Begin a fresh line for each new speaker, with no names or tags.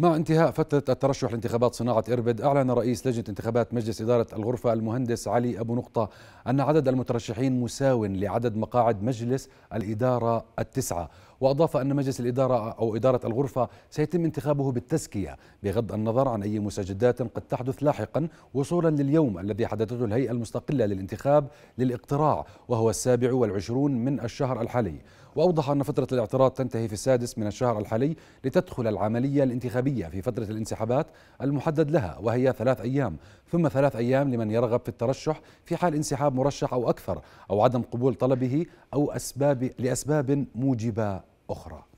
مع انتهاء فترة الترشح لانتخابات صناعة إربد أعلن رئيس لجنة انتخابات مجلس إدارة الغرفة المهندس علي أبو نقطة أن عدد المترشحين مساو لعدد مقاعد مجلس الإدارة التسعة وأضاف أن مجلس الإدارة أو إدارة الغرفة سيتم انتخابه بالتزكية بغض النظر عن أي مسجدات قد تحدث لاحقا وصولا لليوم الذي حددته الهيئة المستقلة للانتخاب للاقتراع وهو السابع والعشرون من الشهر الحالي وأوضح أن فترة الاعتراض تنتهي في السادس من الشهر الحالي لتدخل العملية الانتخابية في فترة الانسحابات المحدد لها وهي ثلاث أيام ثم ثلاث أيام لمن يرغب في الترشح في حال انسحاب مرشح أو أكثر أو عدم قبول طلبه أو أسباب لأسباب موجبة أخرى